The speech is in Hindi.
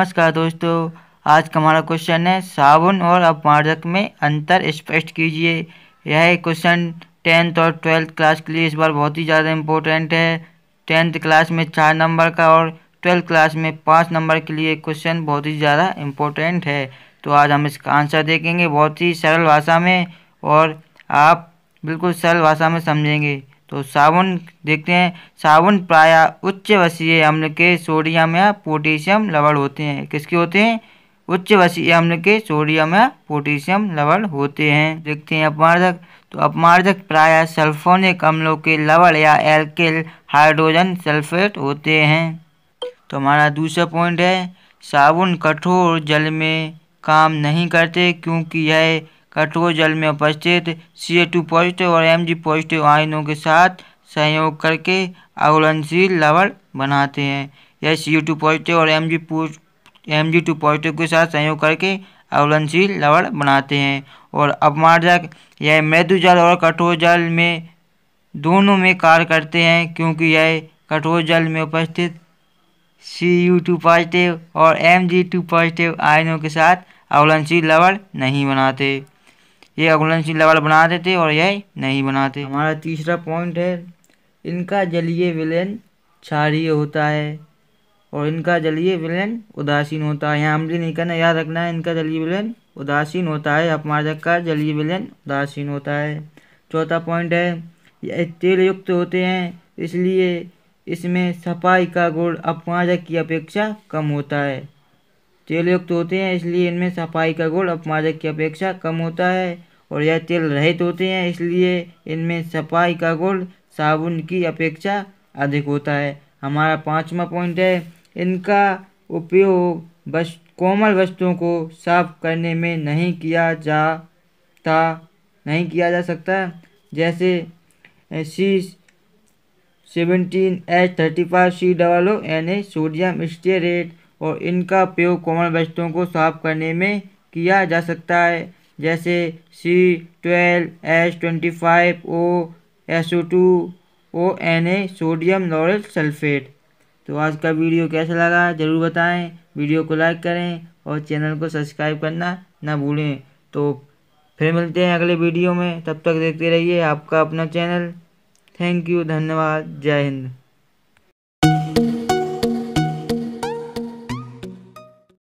नमस्कार दोस्तों आज का हमारा क्वेश्चन है साबुन और अपमार्जक में अंतर स्पष्ट कीजिए यह क्वेश्चन टेंथ और ट्वेल्थ क्लास के लिए इस बार बहुत ही ज़्यादा इम्पोर्टेंट है टेंथ क्लास में चार नंबर का और ट्वेल्थ क्लास में पाँच नंबर के लिए क्वेश्चन बहुत ही ज़्यादा इम्पोर्टेंट है तो आज हम इसका आंसर देखेंगे बहुत ही सरल भाषा में और आप बिल्कुल सरल भाषा में समझेंगे तो साबुन देखते हैं साबुन प्राय उच्च वसीय अम्ल के सोडियम या पोटेशियम लवण होते हैं किसके होते हैं उच्च वसीय अम्ल के सोडियम या पोटेशियम लवण होते हैं देखते हैं अपमार्जक तो अपमार्जक प्राय सल्फोनिक अम्लों के लवण या एल्किल हाइड्रोजन सल्फेट होते हैं तो हमारा दूसरा पॉइंट है साबुन कठोर जल में काम नहीं करते क्योंकि यह कठोर जल में उपस्थित सी टू पॉजिटिव और एम जी पॉजिटिव आयनों के साथ संयोग करके अघुलनशील लवण बनाते हैं यह सी टू पॉजिटिव और M G M G two positive के साथ संयोग करके अवलनशील लवण बनाते हैं और अपमार्जक यह मृदु जल और कठोर जल में दोनों में कार्य करते हैं क्योंकि यह कठोर जल में उपस्थित सी यू टू पॉजिटिव और एम जी टू पॉजिटिव आयनों के साथ अवलनशील लवण नहीं बनाते ये अघुलनशील लवण बना देते और यह नहीं बनाते हमारा तीसरा पॉइंट है इनका जलीय विलयन क्षारीय होता है और इनका जलीय विलयन उदासीन होता है यहाँ अम्ली नहीं करना याद रखना है इनका जलीय विलयन उदासीन होता है अपमार्जक का जलीय विलयन उदासीन होता है चौथा पॉइंट है ये तेल युक्त होते हैं इसलिए इसमें सफाई का गुण अपमार्जक की अपेक्षा कम होता है तेलयुक्त होते हैं इसलिए इनमें सफाई का गुण अपमादक की अपेक्षा कम होता है और यह तेल रहित होते हैं इसलिए इनमें सफाई का गुण साबुन की अपेक्षा अधिक होता है हमारा पाँचवा पॉइंट है इनका उपयोग बस कोमल वस्तुओं को साफ करने में नहीं किया जाता नहीं किया जा सकता जैसे C seventeen H thirty five C double O N A sodium stearate और इनका प्रयोग कोमल वस्तुओं को साफ करने में किया जा सकता है जैसे C twelve S twenty five O S O two O N A sodium lauryl sulphate तो आज का वीडियो कैसा लगा ज़रूर बताएं वीडियो को लाइक करें और चैनल को सब्सक्राइब करना ना भूलें तो फिर मिलते हैं अगले वीडियो में तब तक देखते रहिए आपका अपना चैनल थैंक यू धन्यवाद जय हिंद